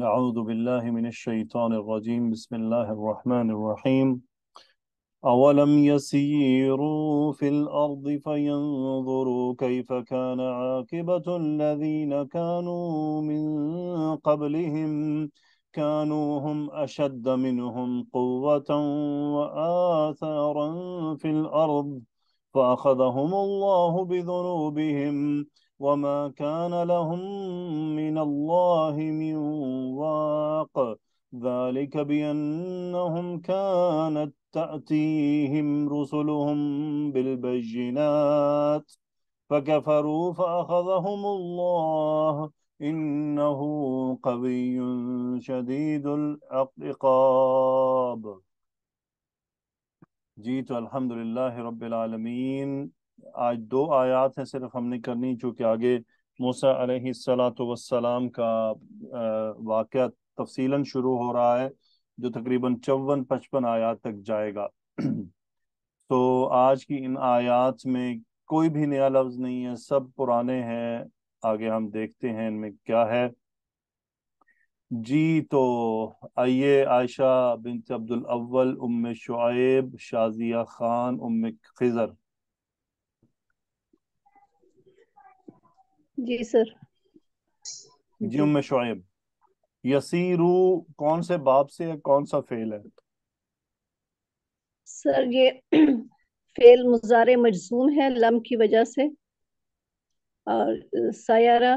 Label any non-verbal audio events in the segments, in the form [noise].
نعوذ بالله من الشيطان الرجيم بسم الله الرحمن الرحيم أولم يسيروا في الأرض فينظروا كيف كان عاقبة الذين كانوا من قبلهم كانوا هم أشد منهم قوة وآثارا في الأرض فأخذهم الله بذنوبهم وما كان لهم من الله من واق ذلك بأنهم كانت تأتيهم رسلهم بالبينات فكفروا فأخذهم الله إنه قوي شديد العقاب جيت الحمد لله رب العالمين आज दो आयात हैं सिर्फ हमने करनी जो कि आगे मूसा सलाम का वाक़ तफसीला शुरू हो रहा है जो तकरीबन चौवन पचपन आयात तक जाएगा [clears throat] तो आज की इन आयात में कोई भी नया लफ्ज़ नहीं है सब पुराने हैं आगे हम देखते हैं इनमें क्या है जी तो आइए आयशा बिन अब्दुल अव्वल उम शुआब शाजिया खान उम्म खिजर जी सर जी उम्मे शुएब यसीरु कौन से बाब से है कौन सा फेल है सर ये [clears throat] फेल मुजारे मजसूम है लम की वजह से और सायरा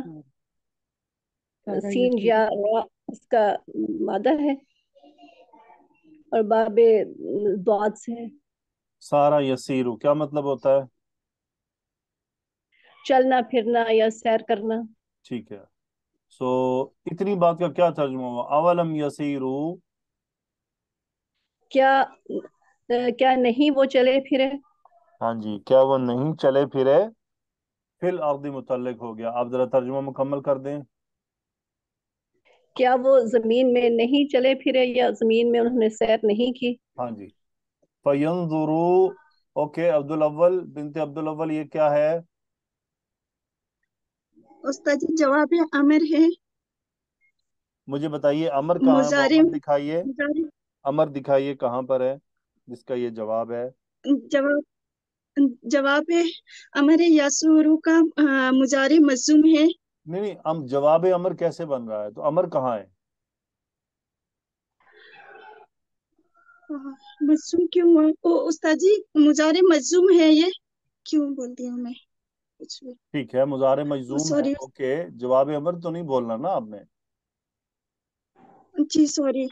सीन या रा इसका मादा है और बाबे दुआत से है सारा यसीरु क्या मतलब होता है चलना फिरना या सैर करना ठीक है सो so, इतनी बात का क्या तर्जुमा हुआ अवलम यसीरू क्या क्या नहीं वो चले फिरे हाँ जी क्या वो नहीं चले फिरे फिल अर्दी मुतलक हो गया आप जरा तर्जुमा मुकम्मल कर दें क्या वो जमीन में नहीं चले फिरे या जमीन में उन्होंने सैर नहीं की हाँ जी फयंजुरु ओके अब्दुल अव्वल बिनते अब्दुल अव्वल ये क्या है उस्ताद जी जवाब है अमर है मुझे बताइए अमर कहाँ अमर दिखाइए अमर दिखाइए कहाँ पर है जिसका ये जवाब है जवाब जवाब है अमर यासुरु का मुजारे मजूम है नहीं नहीं हम जवाब अमर कैसे बन रहा है तो अमर कहाँ है मजूम क्यों हुआ ओ उस्ताद जी मुजारे मजूम है ये क्यों बोल दिया मैं अच्छा। ठीक है मुजारे मजदूम ओके जवाब अमर तो नहीं बोलना ना आपने जी सॉरी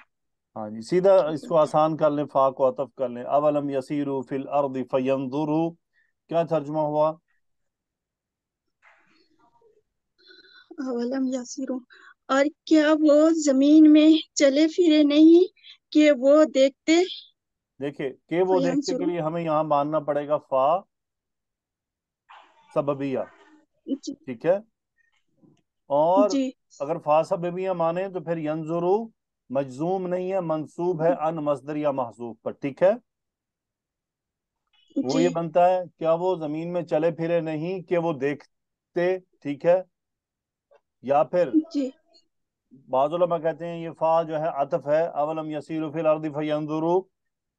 हाँ जी सीधा इसको आसान कर लें फाक वातफ कर लें अवलम यसीरू फिल अर्द फयंदुरु क्या तर्जमा हुआ अवलम यसीरू और क्या वो जमीन में चले फिरे नहीं कि वो देखते देखे के वो देखते के लिए हमें यहाँ मानना पड़ेगा फा सबबिया ठीक है और अगर फा माने तो फिर यंजुरु मजजूम नहीं है मंसूब है अन मजदर या महसूब पर ठीक है वो ये बनता है क्या वो जमीन में चले फिरे नहीं कि वो देखते ठीक है या फिर बाजुलमा कहते हैं ये फा जो है अतफ है अवलम यसीरुफिल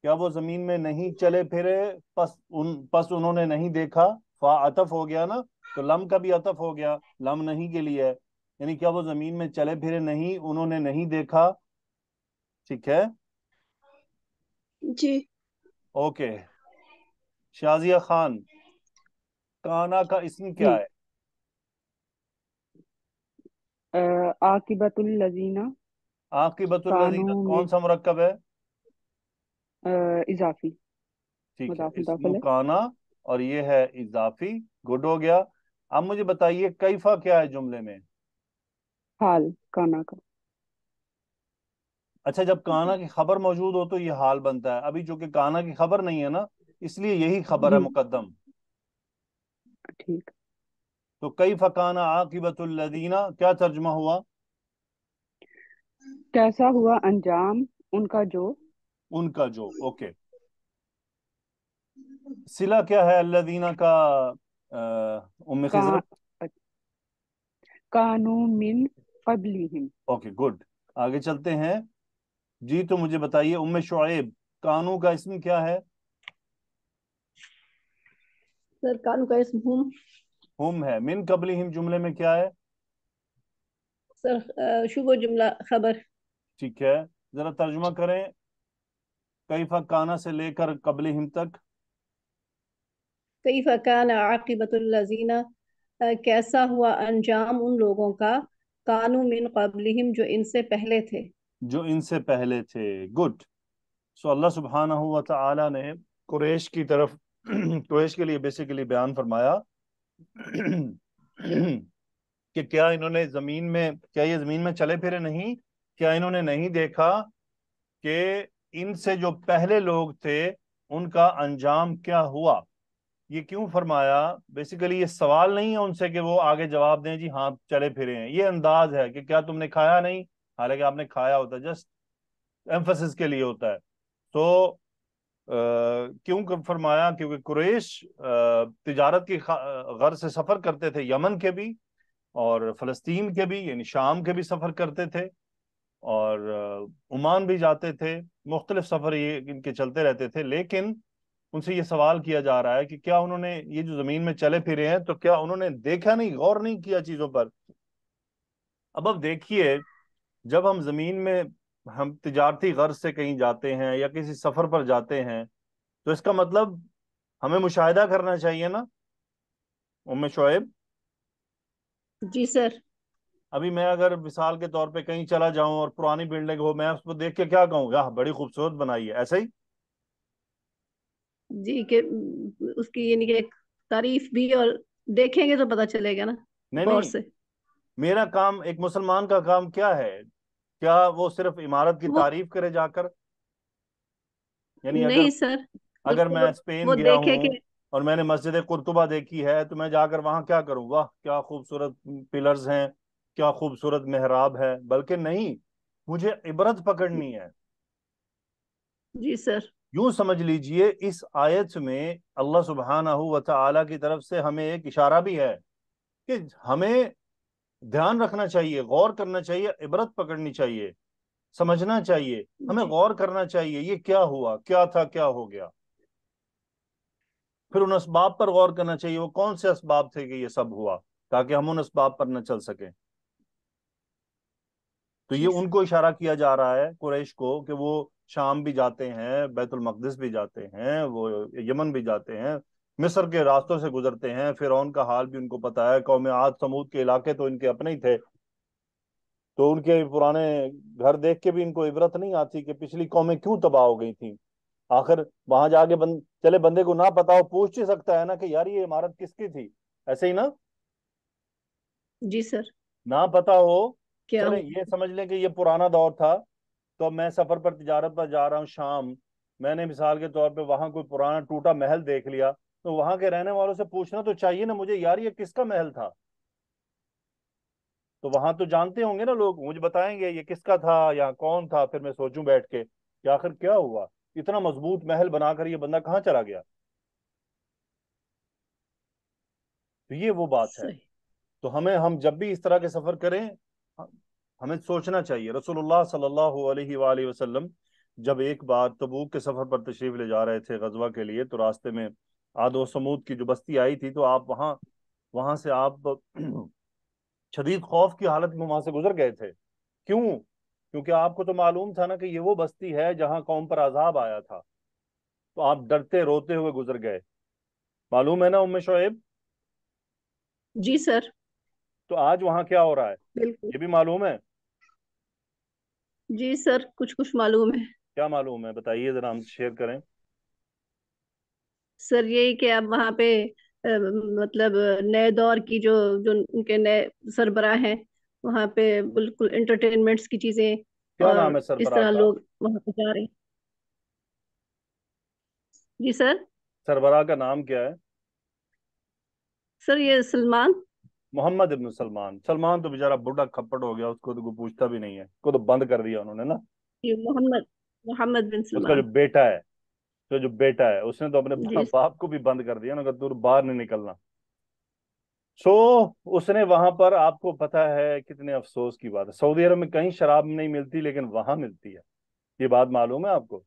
क्या वो जमीन में नहीं चले फिरे पस उन पस उन्होंने नहीं देखा फा अतफ हो गया ना तो लम का भी अतफ हो गया लम नहीं के लिए है यानी क्या वो जमीन में चले फिरे नहीं उन्होंने नहीं देखा ठीक है जी ओके शाजिया खान काना का इसम क्या है आकिबतुल लजीना आकिबतुल लजीना कौन सा मरकब है इजाफी ठीक है काना और ये है इजाफी गुड हो गया अब मुझे बताइए कैफा क्या है जुमले में हाल काना का अच्छा जब काना की खबर मौजूद हो तो ये हाल बनता है अभी जो कि काना की खबर नहीं है ना इसलिए यही खबर है मुकदम ठीक तो कई फकाना आकीबतुल्लदीना क्या तर्जमा हुआ कैसा हुआ अंजाम उनका जो उनका जो ओके सिला क्या है अल्लादीना का उम्म खिजर कानू मिन कबलीहिम ओके गुड आगे चलते हैं जी तो मुझे बताइए उम्म शुएब कानू का इसम क्या है सर कानू का इसम हुम हुम है मिन कबलीहिम जुमले में क्या है सर शुभ जुमला खबर ठीक है जरा तर्जुमा करें कैफा काना से लेकर कबलीहिम तक कईफ़ कान आकिबतुल्लजीना कैसा हुआ अंजाम उन लोगों का कानू मिन कबलिम जो इनसे पहले थे जो इनसे पहले थे गुड सो अल्लाह सुबहाना हुआ था ने कुरेश की तरफ कुरेश के लिए बेसिकली बयान फरमाया कि क्या इन्होंने ज़मीन में क्या ये ज़मीन में चले फिरे नहीं क्या इन्होंने नहीं देखा कि इनसे जो पहले लोग थे उनका अंजाम क्या हुआ ये क्यों फरमाया बेसिकली ये सवाल नहीं है उनसे कि वो आगे जवाब दें जी हाँ चले फिरे हैं ये अंदाज है कि क्या तुमने खाया नहीं हालांकि आपने खाया होता है जस्ट एम्फोसिस के लिए होता है तो क्यों फरमाया क्योंकि कुरेश तिजारत की गर से सफ़र करते थे यमन के भी और फ़लस्तीन के भी यानी शाम के भी सफ़र करते थे और उमान भी जाते थे मुख्तलिफ सफ़र ये इनके चलते रहते थे लेकिन उनसे ये सवाल किया जा रहा है कि क्या उन्होंने ये जो जमीन में चले फिरे हैं तो क्या उन्होंने देखा नहीं गौर नहीं किया चीजों पर अब अब देखिए जब हम जमीन में हम तजारती गर्ज से कहीं जाते हैं या किसी सफर पर जाते हैं तो इसका मतलब हमें मुशाहिदा करना चाहिए ना उम्मे शोएब जी सर अभी मैं अगर मिसाल के तौर पे कहीं चला जाऊं और पुरानी बिल्डिंग हो मैं उसको देख के क्या कहूँ यार बड़ी खूबसूरत बनाई है ऐसे ही जी के उसकी नहीं एक तारीफ भी और देखेंगे तो पता चलेगा ना नहीं, नहीं से मेरा काम एक मुसलमान का काम क्या है क्या वो सिर्फ इमारत की तारीफ करे जाकर यानी नहीं अगर, सर अगर मैं स्पेन गया हूँ और मैंने मस्जिद कुर्तुबा देखी है तो मैं जाकर वहां क्या करूँ वाह क्या खूबसूरत पिलर्स हैं क्या खूबसूरत मेहराब है बल्कि नहीं मुझे इबरत पकड़नी है जी सर यूं समझ लीजिए इस आयत में अल्लाह सुबहाना तला की तरफ से हमें एक इशारा भी है कि हमें ध्यान रखना चाहिए गौर करना चाहिए इबरत पकड़नी चाहिए समझना चाहिए हमें गौर करना चाहिए ये क्या हुआ क्या था क्या हो गया फिर उन इसबाब पर गौर करना चाहिए वो कौन से इसबाब थे कि ये सब हुआ ताकि हम उन इसबाब पर न चल सकें तो ये उनको इशारा किया जा रहा है कुरैश को कि वो शाम भी जाते हैं बैतुल मकदस भी जाते हैं वो यमन भी जाते हैं मिस्र के रास्तों से गुजरते हैं फिर का हाल भी उनको पता है कौम आज समूद के इलाके तो इनके अपने ही थे तो उनके पुराने घर देख के भी इनको इबरत नहीं आती कि पिछली कौमें क्यों तबाह हो गई थी आखिर वहां जाके बंद चले बंदे को ना पता हो पूछ ही सकता है ना कि यार ये इमारत किसकी थी ऐसे ही ना जी सर ना पता हो क्या ये समझ लें कि ये पुराना दौर था तो मैं सफ़र पर तजारत पर जा रहा हूँ शाम मैंने मिसाल के तौर पर वहां कोई पुराना टूटा महल देख लिया तो वहां के रहने वालों से पूछना तो चाहिए ना मुझे यार ये किसका महल था तो वहां तो जानते होंगे ना लोग मुझे बताएंगे ये किसका था या कौन था फिर मैं सोचूं बैठ के कि आखिर क्या हुआ इतना मजबूत महल बनाकर ये बंदा कहाँ चला गया तो ये वो बात है तो हमें हम जब भी इस तरह के सफर करें हमें सोचना चाहिए रसोल्ला सल्ला वसलम जब एक बार तबूक के सफ़र पर तशरीफ ले जा रहे थे गजवा के लिए तो रास्ते में आदो समूद की जो बस्ती आई थी तो आप वहाँ वहां से आप [clears throat] शदीद खौफ की हालत में वहां से गुजर गए थे क्यों क्योंकि आपको तो मालूम था ना कि ये वो बस्ती है जहाँ कौम पर आजाब आया था तो आप डरते रोते हुए गुजर गए मालूम है ना उम्म शोएब जी सर तो आज वहाँ क्या हो रहा है ये भी मालूम है जी सर कुछ कुछ मालूम है क्या मालूम है बताइए जरा हम शेयर करें सर यही कि अब वहाँ पे मतलब नए दौर की जो जो उनके नए सरबरा हैं वहाँ पे बिल्कुल एंटरटेनमेंट्स की चीजें क्या नाम है और इस तरह का लोग वहाँ पे जा रहे हैं जी सर सरबरा का नाम क्या है सर ये सलमान मोहम्मद इब्न सलमान सलमान तो बेचारा बुढ़ा खप्पड़ हो गया उसको तो कोई पूछता भी नहीं है उसको तो बंद कर दिया उन्होंने ना मोहम्मद मोहम्मद बिन सलमान उसका जो बेटा है तो जो बेटा है उसने तो अपने बाप को भी बंद कर दिया ना कहा तू बाहर नहीं निकलना सो so, उसने वहां पर आपको पता है कितने अफसोस की बात है सऊदी अरब में कहीं शराब नहीं मिलती लेकिन वहां मिलती है ये बात मालूम है आपको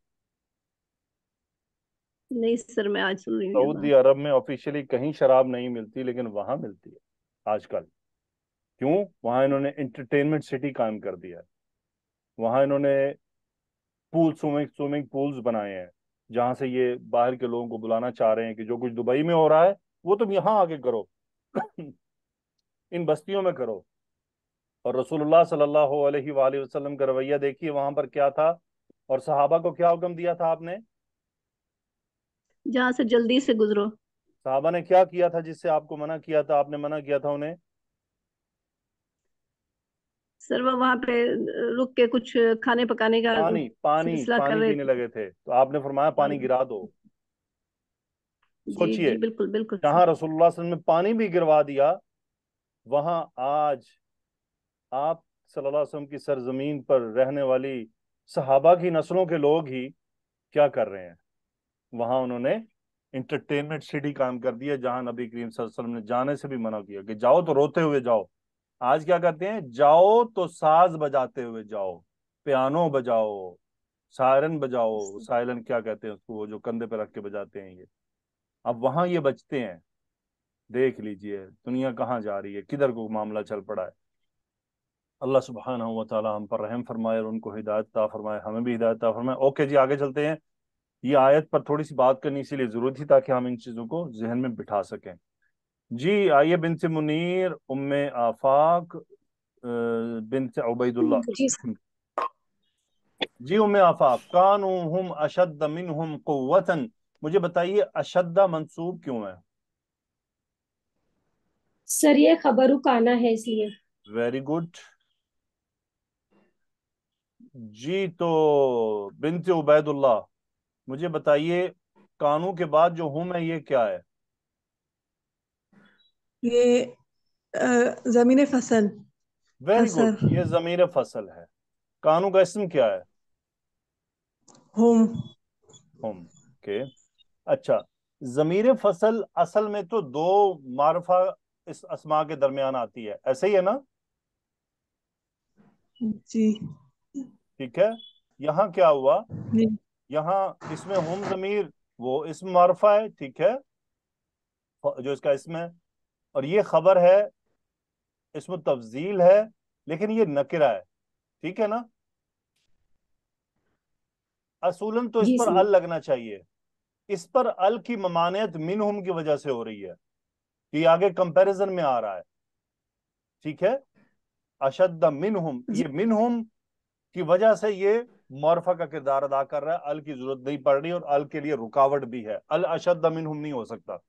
नहीं सर मैं आज सऊदी अरब में ऑफिशियली कहीं शराब नहीं मिलती लेकिन वहां मिलती है आजकल क्यों वहां इन्होंने एंटरटेनमेंट सिटी कायम कर दिया है वहां इन्होंने पूल स्विमिंग स्विमिंग पूल्स बनाए हैं जहां से ये बाहर के लोगों को बुलाना चाह रहे हैं कि जो कुछ दुबई में हो रहा है वो तुम यहाँ आके करो इन बस्तियों में करो और रसूलुल्लाह सल्लल्लाहु अलैहि वसल्लम का रवैया देखिए वहां पर क्या था और सहाबा को क्या हुक्म दिया था आपने जहां से जल्दी से गुजरो साहबा ने क्या किया था जिससे आपको मना किया था आपने मना किया था उन्हें सर वो वहां पे रुक के कुछ खाने पकाने का पानी पानी पानी पीने लगे थे तो आपने फरमाया पानी हाँ। गिरा दो सोचिए बिल्कुल बिल्कुल जहां रसूलुल्लाह ने पानी भी गिरवा दिया वहां आज आप सल्लल्लाहु अलैहि वसल्लम की सरजमीन पर रहने वाली सहाबा की नस्लों के लोग ही क्या कर रहे हैं वहां उन्होंने इंटरटेनमेंट सिटी काम कर दिया जहां नबी करीम वसल्लम ने जाने से भी मना किया कि जाओ तो रोते हुए जाओ आज क्या करते हैं जाओ तो साज बजाते हुए जाओ पियानो बजाओ सायरन बजाओ सायरन क्या कहते हैं उसको जो कंधे पे रख के बजाते हैं ये अब वहां ये बचते हैं देख लीजिए दुनिया कहाँ जा रही है किधर को मामला चल पड़ा है अल्लाह सुबहाना हुआ ताला हम पर रहम फरमाए और उनको हिदायत ता फरमाए हमें भी हिदायत ता फरमाए ओके जी आगे चलते हैं ये आयत पर थोड़ी सी बात करनी इसीलिए ज़रूरत थी ताकि हम इन चीज़ों को जहन में बिठा सकें जी आइए बिन से मुनीर उम आफाक बिन से उबैदुल्ला जी उम्म आफाक कानू हम अशद मिन हम कुतन मुझे बताइए अशद्दा मंसूब क्यों है सर ये खबर उकाना है इसलिए वेरी गुड जी तो बिन से उबैदुल्ला मुझे बताइए कानू के बाद जो हूं मैं ये क्या है ये जमीन फसल वेरी गुड ये जमीन फसल है कानू का इसम क्या है होम होम के अच्छा जमीर फसल असल में तो दो मारफा इस असमा के दरमियान आती है ऐसे ही है ना जी ठीक है यहाँ क्या हुआ यहाँ इसमें होम जमीर वो इसम मारफा है ठीक है जो इसका इसम है और ये खबर है इसमें तफजील है लेकिन ये नकिरा है ठीक है ना असूलन तो इस पर अल लगना चाहिए इस पर अल की ममानियत मिनहुम की वजह से हो रही है कि आगे कंपैरिजन में आ रहा है ठीक है अशद हम ये मिनहुम की वजह से ये मोरफा का किरदार अदा कर रहा है अल की जरूरत नहीं पड़ रही और अल के लिए रुकावट भी है अल अशद अमिन हम नहीं हो सकता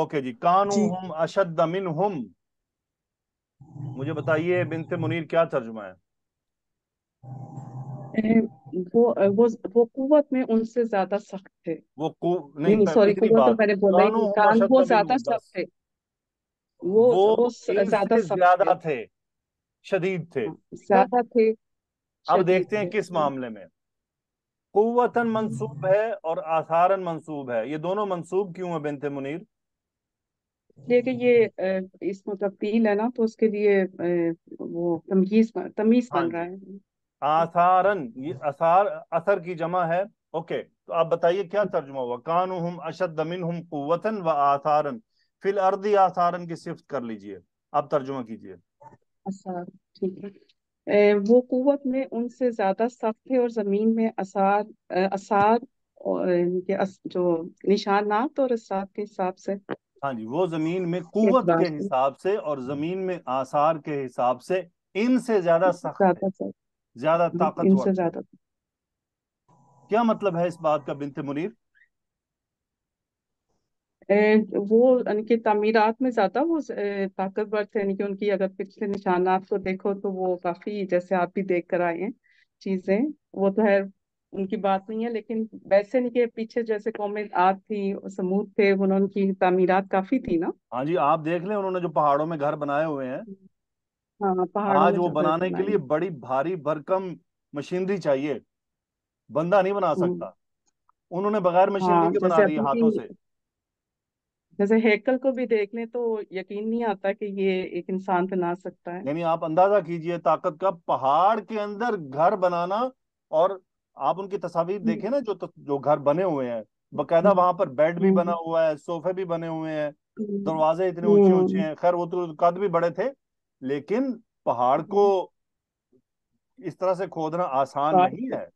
ओके जी कानू हम अशद अमिन हम मुझे बताइए बिनते मुनीर क्या तर्जुमा है वो वो वो कुवत में उनसे ज्यादा सख्त थे वो कु नहीं सॉरी कुवत तो मैंने बोला ही कान वो ज्यादा सख्त थे वो वो ज्यादा सख्त थे शदीद थे हाँ, ज्यादा थे अब देखते हैं किस मामले में कुतन मंसूब है और आसारन मंसूब है ये दोनों मंसूब क्यों है बिनते मुनीर देखिए ये इसमें मतलब तब्दील है ना तो उसके लिए वो तमीज तमीज बन हाँ रहा है आसारन ये असार असर की जमा है ओके तो आप बताइए क्या तर्जुमा हुआ कानू हम अशद मिन हम कुतन व आसारन फिल अर्दी आसारन की सिफ्त कर लीजिए अब तर्जुमा कीजिए ठीक है वो कुत में उनसे ज़्यादा सख्त थे और ज़मीन में असार असार और इनके अस, जो निशानात और असार के हिसाब से हाँ जी वो ज़मीन में कुत के हिसाब से और ज़मीन में आसार के हिसाब से इनसे ज़्यादा सख्त ज़्यादा ताकत इनसे ज़्यादा क्या मतलब है इस बात का बिनते मुनीर ए, वो उनकी तामीरात में ज़्यादा वो ताकतवर थे यानी कि उनकी अगर पिछले निशानात को देखो तो वो काफ़ी जैसे आप भी देख कर आए हैं चीज़ें वो तो है उनकी बात नहीं है लेकिन वैसे नहीं के पीछे जैसे कौमें आद थी समूद थे उन्होंने उनकी तामीरात काफ़ी थी ना हाँ जी आप देख लें उन्होंने जो पहाड़ों में घर बनाए हुए हैं हाँ पहाड़ों आज में वो घर बनाने के लिए बड़ी भारी भरकम मशीनरी चाहिए बंदा नहीं बना हम्म। सकता उन्होंने बगैर मशीनरी हाँ, के बना जैसे दिया हाथों से जैसे हेकल को भी देख लें तो यकीन नहीं आता कि ये एक इंसान बना सकता है यानी आप अंदाजा कीजिए ताकत का पहाड़ के अंदर घर बनाना और आप उनकी तस्वीर हम्म। देखें ना जो तो, जो घर बने हुए हैं बकायदा हम्म। वहां पर बेड भी बना हम्म। हुआ है सोफे भी बने हुए हैं दरवाजे इतने ऊंचे ऊंचे हैं खैर वो तो कद भी बड़े थे लेकिन पहाड़ को इस तरह से खोदना आसान हाँ। नहीं है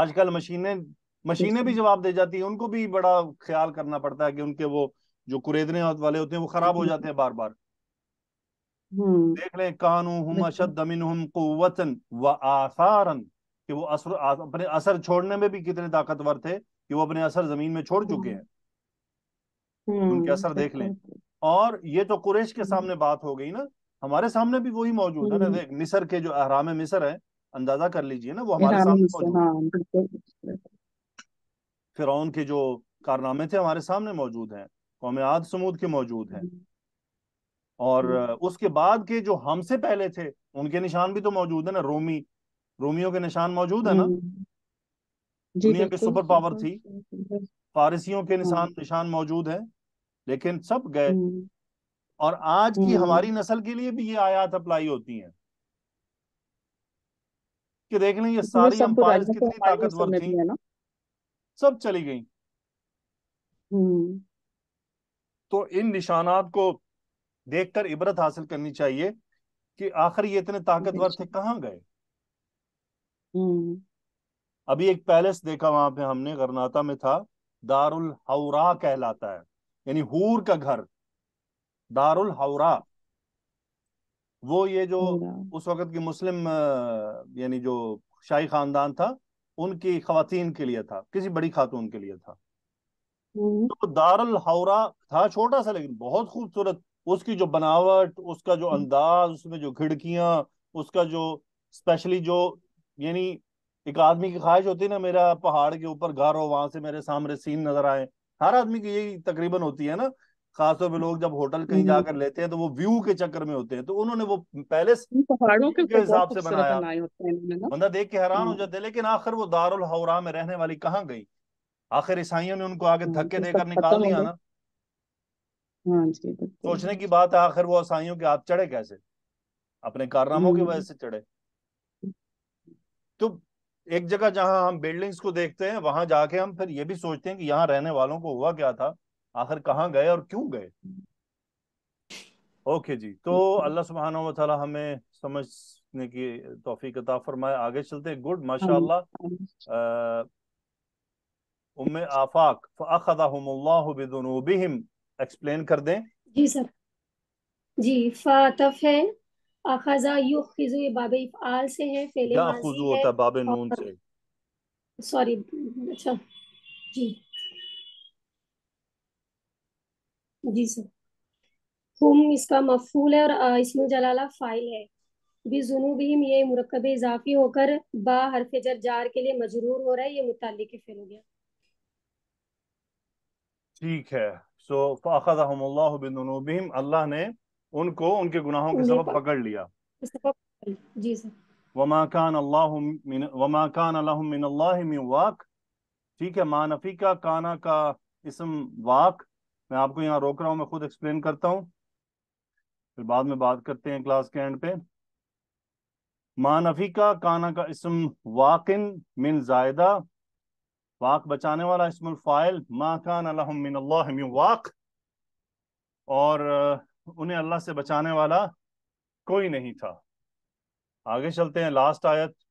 आजकल मशीनें मशीनें अच्छा। भी जवाब दे जाती है उनको भी बड़ा ख्याल करना पड़ता है कि उनके वो जो कुरेदने वाले होते हैं वो खराब हो जाते हैं बार बार हम्म। देख लें कानू हम अच्छा। अशद कुवतन व आसारन कि वो असर अपने असर छोड़ने में भी कितने ताकतवर थे कि वो अपने असर जमीन में छोड़ चुके हैं उनके हम्म, असर देख लें और ये तो कुरेश के सामने हम्म। बात हो गई ना हमारे सामने भी वही मौजूद है ना देख मिसर के जो अहराम मिसर है अंदाजा कर लीजिए ना वो हमारे सामने मौजूद है हाँ, फिरौन के जो कारनामे थे हमारे सामने मौजूद हैं कौम आद समूद के मौजूद हैं और हम्म। उसके बाद के जो हमसे पहले थे उनके निशान भी तो मौजूद है ना रोमी रोमियों के निशान मौजूद है ना हम्म। दुनिया की सुपर पावर थी फारसियों के निशान हम्म। निशान मौजूद है लेकिन सब गए और आज की हमारी नस्ल के लिए भी ये आयात अप्लाई होती है कि देख लें ये तो सारी अंपायर तो कितनी ताकतवर थी सब चली गई हम्म। तो इन निशानात को देखकर इबरत हासिल करनी चाहिए कि आखिर ये इतने ताकतवर थे कहाँ गए हम्म। अभी एक पैलेस देखा वहां पे हमने गरनाता में था दारुल हौरा कहलाता है यानी हूर का घर दारुल हौरा वो ये जो उस वक्त की मुस्लिम यानी जो शाही खानदान था उनकी खातन के लिए था किसी बड़ी खातून के लिए था हम्म। तो दारुल हौरा था छोटा सा लेकिन बहुत खूबसूरत उसकी जो बनावट उसका जो हम्म। अंदाज उसमें जो खिड़कियां उसका जो स्पेशली जो यानी एक आदमी की ख्वाहिश होती है ना मेरा पहाड़ के ऊपर घर हो वहां से मेरे सामने सीन नजर आए हर आदमी की यही तकरीबन होती है ना खासतौर पर लोग जब होटल कहीं हम्म। जाकर लेते हैं तो वो व्यू के चक्कर में होते हैं तो उन्होंने वो पैलेस पहाड़ों के हिसाब से बनाया बंदा देख के हैरान हो हम्म। जाते लेकिन आखिर वो दारुल हौरा में रहने वाली कहाँ गई आखिर ईसाइयों ने उनको आगे हाँ, धक्के देकर निकाल दिया ना हाँ सोचने की बात है आखिर वो ईसाइयों के हाथ चढ़े कैसे अपने कारनामों की हम्म। वजह से चढ़े तो एक जगह जहां हम बिल्डिंग्स को देखते हैं वहां जाके हम फिर ये भी सोचते हैं कि यहाँ रहने वालों को हुआ क्या था आखिर कहाँ गए और क्यों गए ओके जी तो [laughs] अल्लाह सुबहाना वाली हमें समझने की तोफीक अता फरमाए आगे चलते गुड माशाल्लाह [laughs] उम आफाक फ़ाखदाहुमुल्लाहुबिदुनूबिहिम एक्सप्लेन कर दें जी सर जी फातफ है अखजा युखिजु ये बाबे इफआल से है फेले माजी है होता बाबे नून से सॉरी अच्छा जी जी सर हम इसका मफूल है और इसम जलाला फाइल है भी बिजुनूबहिम ये मरकब इजाफी होकर बा हरफ जर जार के लिए मजरूर हो रहा है ये मुतल फिर हो गया ठीक है सो फ़ाखज़हुमुल्लाह अल्लाह ने उनको उनके गुनाहों के सबब पकड़ लिया जी सर वमा कान अल्लाह वमा कान अल्लाह वाक ठीक है मानफी का काना का इसम वाक मैं आपको यहाँ रोक रहा हूँ मैं खुद एक्सप्लेन करता हूँ फिर बाद में बात करते हैं क्लास के एंड पे मानफी का काना का इसम वाकिन मिन जायदा वाक बचाने वाला इसमुल फाइल मा कान मिन वाक और उन्हें अल्लाह से बचाने वाला कोई नहीं था आगे चलते हैं लास्ट आयत